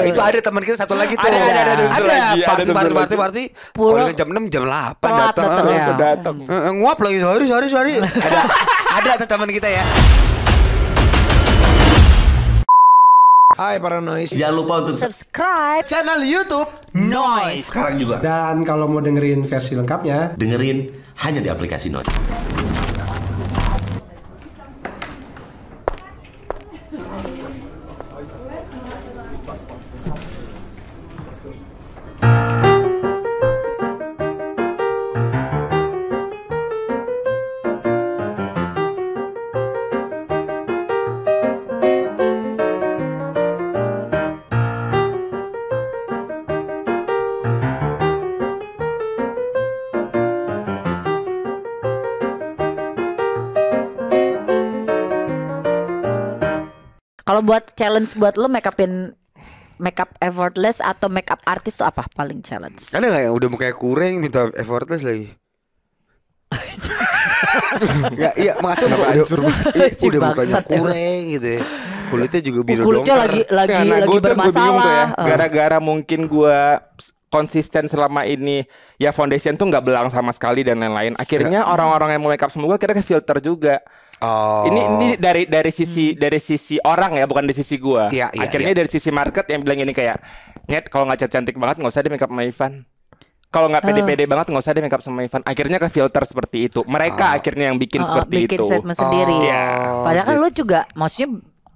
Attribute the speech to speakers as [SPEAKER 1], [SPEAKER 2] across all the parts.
[SPEAKER 1] Nah, itu iya. ada teman kita satu lagi tuh. Ada ada ada ada. Ada party party party party. Pulang jam 6 jam 8 datang. Datang. Nguap lagi sorry sorry sorry. Ada ada teman kita ya. Hai para noise. Jangan lupa untuk subscribe channel YouTube Noise
[SPEAKER 2] sekarang juga. Dan kalau mau dengerin versi lengkapnya, dengerin hanya di aplikasi Noise.
[SPEAKER 3] Kalau buat challenge buat lo makeupin makeup effortless atau makeup artis tuh apa paling challenge?
[SPEAKER 1] Ada nggak yang udah mukanya kuring minta effortless lagi? ya, iya maksudnya udah, iya, udah mukanya kuring
[SPEAKER 2] gitu ya kulitnya juga biru kulitnya dongker. lagi lagi nah, lagi ya. bermasalah gara gara-gara mungkin gua konsisten selama ini ya foundation tuh nggak belang sama sekali dan lain-lain akhirnya ya. orang-orang yang mau makeup semua kira ke filter juga Oh. Ini ini dari dari sisi hmm. dari sisi orang ya, bukan dari sisi gua. Ya, ya, Akhirnya ya. dari sisi market yang bilang ini kayak, net kalau nggak cantik banget nggak usah deh makeup sama Ivan." kalau nggak oh. pede-pede banget nggak usah deh makeup sama Ivan. Akhirnya ke filter seperti itu. Mereka oh. akhirnya yang bikin oh, oh seperti bikin itu. Bikin statement sendiri. Oh. Ya. Padahal kan
[SPEAKER 3] gitu. lo juga, maksudnya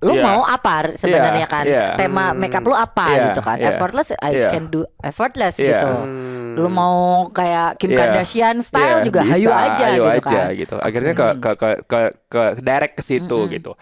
[SPEAKER 3] lu yeah. mau apa iya, sebenarnya yeah. kan? Yeah. Tema makeup lu apa yeah. gitu kan? Yeah. Effortless, I yeah. can do effortless yeah. gitu. Hmm hmm. lu mau kayak Kim yeah. Kardashian iya, style yeah. juga Bisa, hayu aja gitu aja, kan.
[SPEAKER 2] gitu. Akhirnya ke ke ke ke, ke direct ke situ hmm. gitu.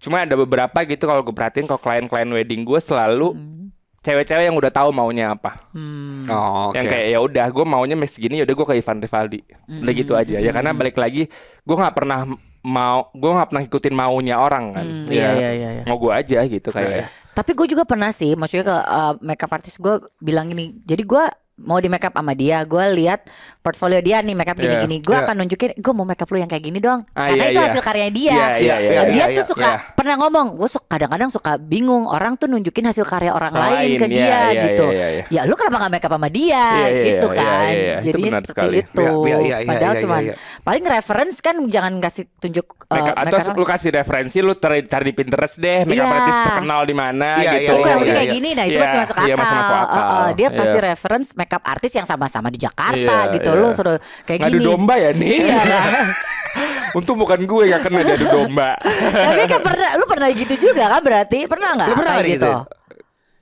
[SPEAKER 2] Cuma ada beberapa gitu kalau gue perhatiin kalau klien-klien wedding gue selalu hmm cewek-cewek yang udah tahu maunya apa.
[SPEAKER 3] Hmm. Oh, okay. Yang kayak
[SPEAKER 2] ya udah gue maunya mix gini ya udah gue ke Ivan Rivaldi. Hmm. Udah gitu aja. Ya karena balik lagi gue nggak pernah mau gue nggak pernah ikutin maunya orang kan. Hmm, ya, iya, iya, iya. Mau gue aja gitu kayak.
[SPEAKER 3] Tapi gue juga pernah sih maksudnya ke uh, makeup artist gue bilang ini. Jadi gue mau di makeup sama dia gue lihat portfolio dia nih makeup gini gini gue yeah. akan nunjukin gue mau makeup lu yang kayak gini dong ah, karena yeah, itu yeah. hasil karyanya dia yeah, yeah, yeah, yeah, dia yeah, tuh yeah, suka yeah. pernah ngomong gue suka kadang-kadang suka bingung orang tuh nunjukin hasil karya orang lain, lain ke dia yeah, gitu yeah, yeah, yeah. ya lu kenapa gak makeup sama dia yeah, yeah, gitu kan yeah, yeah, yeah. jadi seperti sekali. itu yeah, yeah, yeah, padahal yeah, yeah, yeah, yeah. cuman paling reference kan jangan kasih tunjuk uh, makeup, atau kan.
[SPEAKER 2] lu kasih referensi lu cari, cari di Pinterest deh makeup yeah. artist terkenal di mana yeah, gitu yeah, yeah, yeah, kayak gini nah itu masih iya, masuk iya, akal dia kasih iya.
[SPEAKER 3] reference makeup artis yang sama-sama di Jakarta iya, gitu iya. loh suruh kayak Ngadu gini. domba ya nih. Iya. Kan?
[SPEAKER 2] Untung bukan gue yang kena jadi domba.
[SPEAKER 3] Tapi kan pernah lu pernah gitu juga kan berarti? Pernah nggak? Pernah kayak gitu. gitu?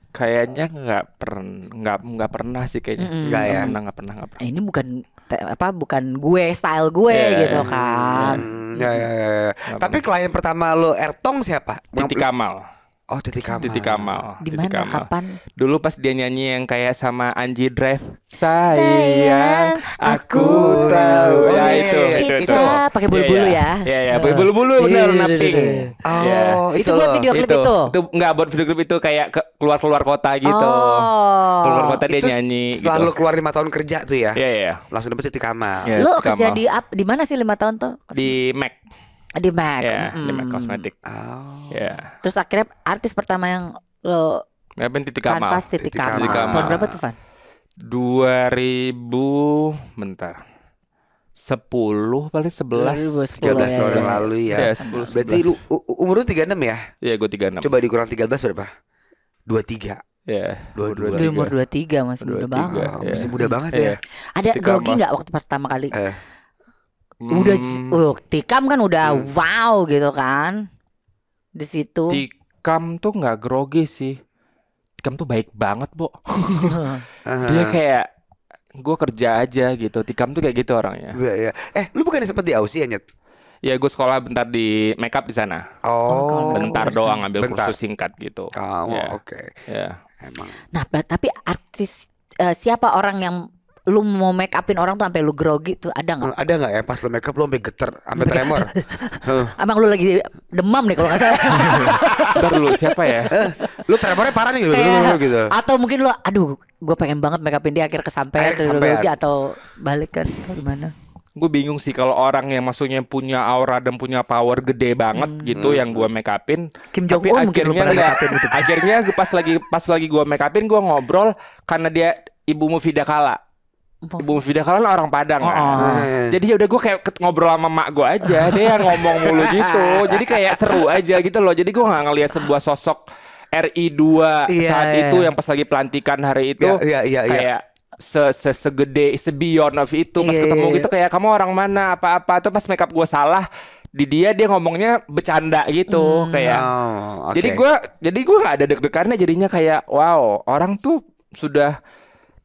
[SPEAKER 2] Kayaknya nggak pernah nggak nggak pernah sih kayaknya. Mm Nggak ya. Pernah nggak pernah nggak pernah. Eh, ini bukan
[SPEAKER 3] apa bukan gue style gue yeah. gitu iya. kan.
[SPEAKER 2] Mm, ya, ya, ya. ya. Tapi klien pertama lo Ertong siapa? Titi Kamal. Oh, Titi Kamal. Titi Kamal. Di mana? Titi Kamal. Kapan? Dulu pas dia nyanyi yang kayak sama Anji Drive. Sayang, aku tahu. Oh, ya iya, iya, itu, iya. itu, itu, itu.
[SPEAKER 1] pakai bulu-bulu ya.
[SPEAKER 2] Iya, iya, pakai bulu-bulu benar warna pink. Oh, yeah. itu, buat video klip itu. Itu, itu enggak buat video klip itu kayak keluar-keluar kota gitu. Oh. Keluar kota dia itu nyanyi Setelah gitu.
[SPEAKER 1] keluar 5 tahun kerja tuh ya.
[SPEAKER 2] Iya, yeah, iya. Langsung dapet Titi Kamal. Yeah, Lo kerja di
[SPEAKER 3] di mana sih 5 tahun tuh?
[SPEAKER 2] Di Mac di Mac yeah, mm. di Mac kosmetik oh. ya
[SPEAKER 3] terus akhirnya artis pertama yang lo
[SPEAKER 2] Ngapain titik kamal canvas titik, kamal. tahun berapa tuh Van 2000 bentar 10 paling 11. 13 ya, tahun ya. yang lalu ya. ya 10, Berarti lu
[SPEAKER 1] umur lu 36 ya? Iya, gue 36. Coba dikurang 13 berapa? 23. Iya. Ya,
[SPEAKER 2] dua dua. Umur dua tiga masih muda banget. Iya. Masih muda banget ya. Iya. Ada grogi nggak
[SPEAKER 3] waktu pertama kali? Eh
[SPEAKER 2] Hmm. Udah oh,
[SPEAKER 3] uh, tikam kan udah hmm. wow gitu kan.
[SPEAKER 2] Di situ. Tikam tuh nggak grogi sih. Tikam tuh baik banget, Bo. Dia kayak gue kerja aja gitu. Tikam tuh kayak gitu orangnya. Iya, iya. Eh, lu bukan sempat di Aussie ya, Nyet? Ya gue sekolah bentar di makeup di sana. Oh. oh bentar doang ngambil bentar. kursus singkat gitu. Oh, yeah. oke. Okay. Ya. Yeah. Emang. Nah, tapi
[SPEAKER 3] artis uh, siapa orang yang lu mau make upin orang tuh sampai lu grogi tuh ada nggak?
[SPEAKER 1] Hmm, ada nggak ya pas lu make up lu sampai geter, sampai tremor.
[SPEAKER 3] Abang hmm. lu lagi demam nih kalau nggak salah.
[SPEAKER 1] Ntar dulu siapa ya? Lu tremornya parah nih Kayak, gitu. Atau
[SPEAKER 3] mungkin lu aduh gue pengen banget make upin dia akhir kesampaian, kesampean. atau balik kan gimana?
[SPEAKER 2] gue bingung sih kalau orang yang maksudnya punya aura dan punya power gede banget hmm. gitu hmm. yang gue make upin Kim Jong Un mungkin akhirnya upin gitu. akhirnya pas lagi pas lagi gue make upin gue ngobrol karena dia ibumu Fida Kala Ibu Fida kalo orang Padang oh, kan. Oh. Jadi ya udah gue kayak ngobrol sama mak gue aja, dia yang ngomong mulu gitu. Jadi kayak seru aja gitu loh. Jadi gue nggak ngeliat sebuah sosok RI 2 yeah, saat iya, itu iya. yang pas lagi pelantikan hari itu yeah, yeah, yeah, iya. kayak yeah. Se, se segede sebeyond of itu pas yeah, ketemu yeah. gitu kayak kamu orang mana apa-apa tuh pas makeup gue salah di dia dia ngomongnya bercanda gitu mm, kayak oh, okay. jadi gue jadi gue nggak ada deg-degannya jadinya kayak wow orang tuh sudah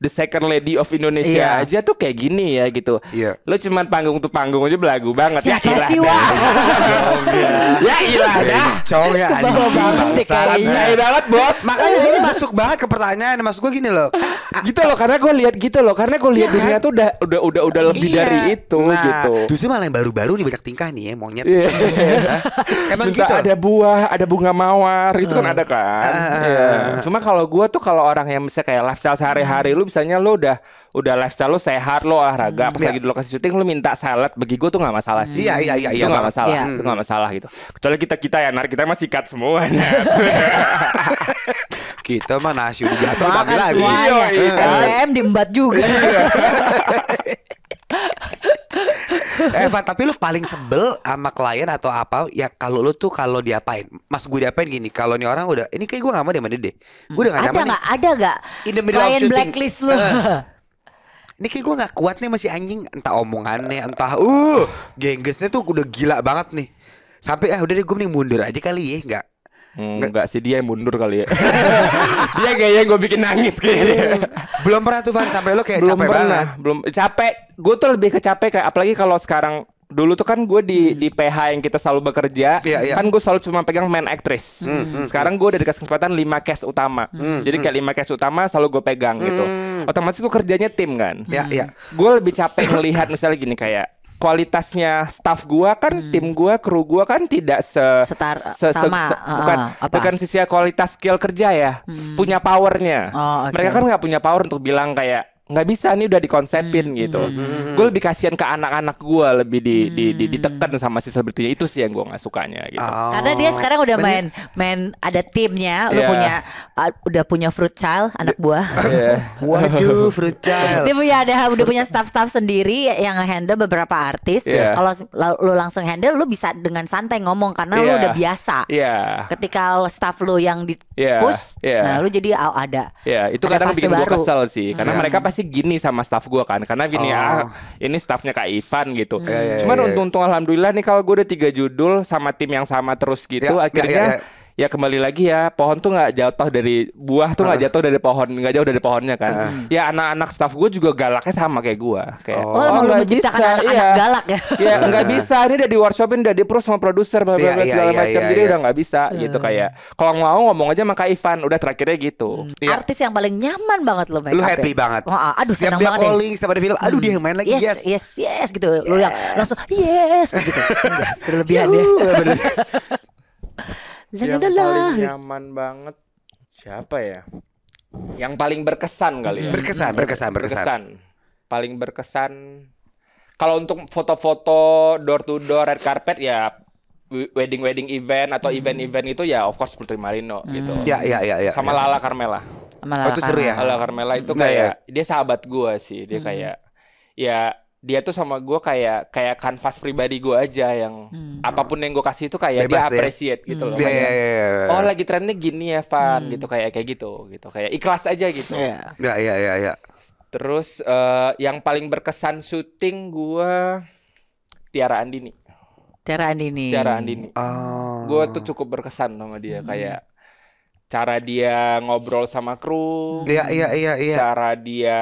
[SPEAKER 2] the second lady of Indonesia yeah. aja tuh kayak gini ya gitu. Yeah. Lo cuman panggung tuh panggung aja belagu banget Siapa ya. Siapa sih Wak? ya ilah dah. ya anjing. Nah, Santai banget
[SPEAKER 1] bos. Makanya ini masuk banget ke pertanyaan Masuk gue gini loh. Kan, gitu loh karena gue lihat gitu loh karena gue lihat iya dunia kan? tuh udah
[SPEAKER 2] udah udah udah nah, lebih iya. dari itu nah, gitu. Justru
[SPEAKER 1] malah yang baru-baru nih banyak tingkah nih ya monyet. Iya.
[SPEAKER 2] Emang Minta gitu. Ada buah, ada bunga mawar, itu hmm. kan ah. ada kan. Uh, yeah. Ah, iya. ah, Cuma kalau gue tuh kalau orang yang misalnya kayak lifestyle sehari-hari lu misalnya lo udah udah lifestyle lo sehat lo olahraga hmm, pas yeah. lagi di lokasi syuting lo minta salad bagi gue tuh nggak masalah sih iya iya iya itu iya, nggak masalah yeah. itu nggak masalah gitu kecuali kita kita ya nar kita masih cut semua kita mah nasi udah jatuh tapi lagi iya, iya.
[SPEAKER 3] Kan diembat juga iya.
[SPEAKER 1] Eva tapi lu paling sebel sama klien atau apa ya kalau lu tuh kalau diapain mas gue diapain gini kalau nih orang udah ini kayak gue gak mau dia mana deh gue udah gak ada nggak? ada gak In the klien blacklist lu eh. ini kayak gue gak kuat nih masih anjing entah omongannya entah uh genggesnya tuh udah gila banget nih sampai ah udah deh gue mending
[SPEAKER 2] mundur aja kali ya Gak Enggak sih dia yang mundur kali ya. dia kayaknya gue bikin nangis kayaknya. belum pernah tuh Van sampai lo kayak belum capek pernah. banget. Belum capek. Gue tuh lebih kecapek kayak apalagi kalau sekarang dulu tuh kan gue di hmm. di PH yang kita selalu bekerja yeah, yeah. kan gue selalu cuma pegang main aktris hmm, hmm, hmm, sekarang gue udah dikasih kesempatan lima cast utama hmm, hmm, jadi kayak lima cast utama selalu gue pegang gitu. hmm. gitu otomatis gue kerjanya tim kan yeah, yeah. gue lebih capek melihat misalnya gini kayak kualitasnya staff gua kan hmm. tim gua kru gua kan tidak se, Setar, se, sama, se, uh, bukan apa? bukan sisi kualitas skill kerja ya hmm. punya powernya oh, okay. mereka kan nggak punya power untuk bilang kayak nggak bisa nih udah dikonsepin hmm. gitu. Hmm. hmm, hmm. Gue lebih kasihan ke anak-anak gue lebih di, hmm. di, di hmm. ditekan sama si selebritinya itu sih yang gue nggak sukanya gitu. Oh. Karena dia sekarang udah main
[SPEAKER 3] main ada timnya, lu yeah. punya uh, udah punya fruit child anak iya. buah.
[SPEAKER 1] Yeah. Waduh fruit child. dia punya
[SPEAKER 3] ada udah punya staff-staff sendiri yang handle beberapa artis. Yeah. Kalau lu langsung handle lu bisa dengan santai ngomong karena yeah. lu iya. udah biasa. Yeah. Ketika staff lu yang di iya. push, yeah. Yeah. nah lu jadi oh, ada.
[SPEAKER 2] Ya yeah. itu kadang bikin gue kesel sih karena yeah. mereka pasti pasti gini sama staff gue kan karena gini ya, oh. ah ini staffnya kak Ivan gitu yeah, yeah, cuman yeah, yeah. untung-untung alhamdulillah nih kalau gue udah tiga judul sama tim yang sama terus gitu yeah, ya, ya, akhirnya yeah, yeah, yeah ya kembali lagi ya pohon tuh nggak jatuh dari buah tuh nggak uh. jatuh dari pohon nggak jauh dari pohonnya kan uh. ya anak-anak staff gue juga galaknya sama kayak gue kayak oh, oh, oh nggak bisa anak -anak iya galak ya ya nggak bisa ini udah di workshopin udah di terus sama produser yeah, bla bla iya, iya, segala iya, macam jadi udah nggak bisa hmm. gitu kayak kalau mau ngomong aja sama Kak Ivan udah terakhirnya gitu hmm. artis
[SPEAKER 3] yang paling nyaman banget lo lu ya? happy banget Wah aduh setiap dia calling
[SPEAKER 1] setiap ada film aduh dia yang hmm.
[SPEAKER 3] main lagi yes yes yes gitu lo yang langsung yes gitu berlebihan ya
[SPEAKER 2] yang paling nyaman banget siapa ya? Yang paling berkesan kali ya. Berkesan, berkesan, berkesan. berkesan. Paling berkesan. Kalau untuk foto-foto door to door red carpet ya wedding wedding event atau hmm. event-event itu ya of course Putri Marino hmm. gitu. Ya ya ya ya. Sama ya. Lala Carmela. Sama Lala oh, itu seru ya. Lala Carmela itu ya? kayak nah, ya. dia sahabat gue sih, dia hmm. kayak ya dia tuh sama gue kayak kayak kanvas pribadi gue aja yang hmm. apapun yang gue kasih itu kayak Bebas dia appreciate gitu loh. Hmm. Yeah, kayak, yeah, yeah, iya. Oh lagi trennya gini ya Van hmm. gitu kayak kayak gitu gitu kayak ikhlas aja gitu. ya yeah. iya iya iya. Terus uh, yang paling berkesan syuting gue Tiara Andini.
[SPEAKER 3] Tiara Andini. Tiara Andini. Oh. Gue tuh
[SPEAKER 2] cukup berkesan sama dia hmm. kayak cara dia ngobrol sama kru. Iya yeah, iya yeah, iya. Cara dia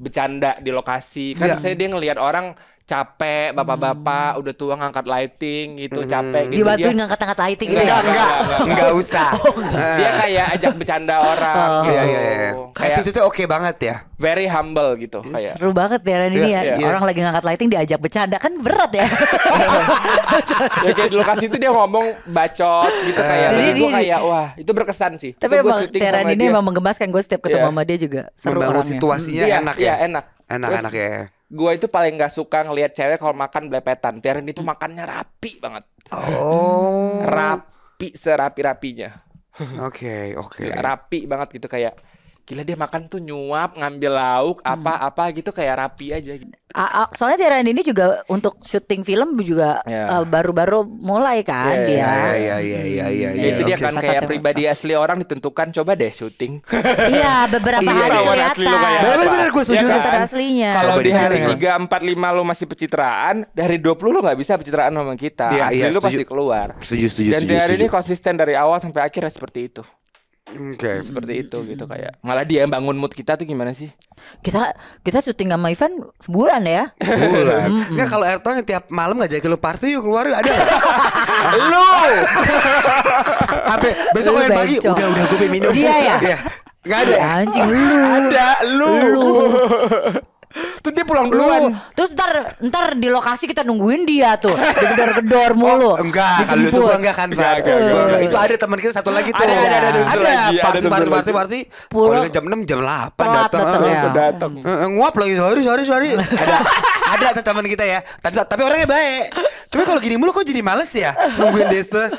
[SPEAKER 2] bercanda di lokasi kan yeah. saya dia ngelihat orang capek hmm. bapak-bapak hmm. udah tua ngangkat lighting gitu hmm. capek gitu dibantuin
[SPEAKER 3] ngangkat-ngangkat lighting gitu enggak, ya
[SPEAKER 2] enggak enggak enggak usah oh, gitu. dia kayak ajak bercanda orang oh. gitu iya, iya, iya. itu tuh oke banget ya very humble gitu iya. kayak seru banget ya ini yeah, ya yeah. orang
[SPEAKER 3] lagi ngangkat lighting diajak bercanda kan berat ya
[SPEAKER 2] ya kayak di lokasi itu dia ngomong bacot gitu kayak nah. jadi gue kayak wah itu berkesan sih tapi emang Tera ini emang
[SPEAKER 3] menggemaskan gue setiap ketemu yeah. sama dia juga seru membangun situasinya iya, enak ya iya, enak enak-enak ya
[SPEAKER 2] gue itu paling gak suka ngelihat cewek kalau makan belepetan. ini itu hmm. makannya rapi banget.
[SPEAKER 1] Oh.
[SPEAKER 2] Rapi serapi-rapinya.
[SPEAKER 1] Oke, oke. Okay. Rapi
[SPEAKER 2] banget gitu kayak gila dia makan tuh nyuap, ngambil lauk, apa-apa hmm. gitu kayak rapi aja gitu
[SPEAKER 3] soalnya Tiara ini juga untuk syuting film juga yeah. Ya. uh, baru-baru mulai kan yeah, ya,
[SPEAKER 2] dia. Iya iya iya iya iya. Itu dia kan kayak pribadi asli orang ditentukan coba deh syuting. iya, beberapa iya, hari kelihatan. Benar benar gue setuju ya kan? aslinya. Kalau di hari 3 4 5 lu masih pencitraan, dari 20 lu nggak bisa pencitraan sama kita. Iya, iya, lu pasti keluar. Setuju setuju Dan Tiara ini konsisten dari awal sampai akhir seperti itu. Okay. Seperti itu gitu kayak. Malah dia yang bangun mood kita tuh gimana sih?
[SPEAKER 3] Kita kita syuting sama Ivan sebulan ya.
[SPEAKER 2] Sebulan.
[SPEAKER 1] nggak kalau Erton tiap malam ngajak lu party yuk keluar yuk ada. lu.
[SPEAKER 2] Apa besok main pagi udah udah gue minum. Dia ya.
[SPEAKER 1] Enggak iya. ada. Ya? Anjing lu. Ada lu. Lu. Terus dia pulang duluan.
[SPEAKER 3] terus ntar ntar di lokasi kita nungguin dia tuh. Gedor-gedor mulu. Oh, enggak, kalau itu gua enggak kan, enggak, enggak, enggak, Itu
[SPEAKER 1] ada teman kita satu lagi tuh. Ada ada ada ada. Ada party party party party. Kalau jam 6 jam 8 datang. Datang. Nguap lagi sorry sorry sorry. Ada ada Ada. teman kita ya. Tapi tapi orangnya baik. Cuma kalau gini mulu kok jadi males ya nungguin desa.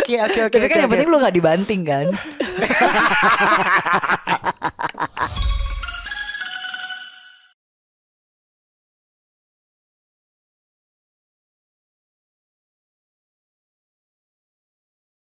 [SPEAKER 3] Oke oke oke. Tapi kan yang penting lu gak dibanting kan.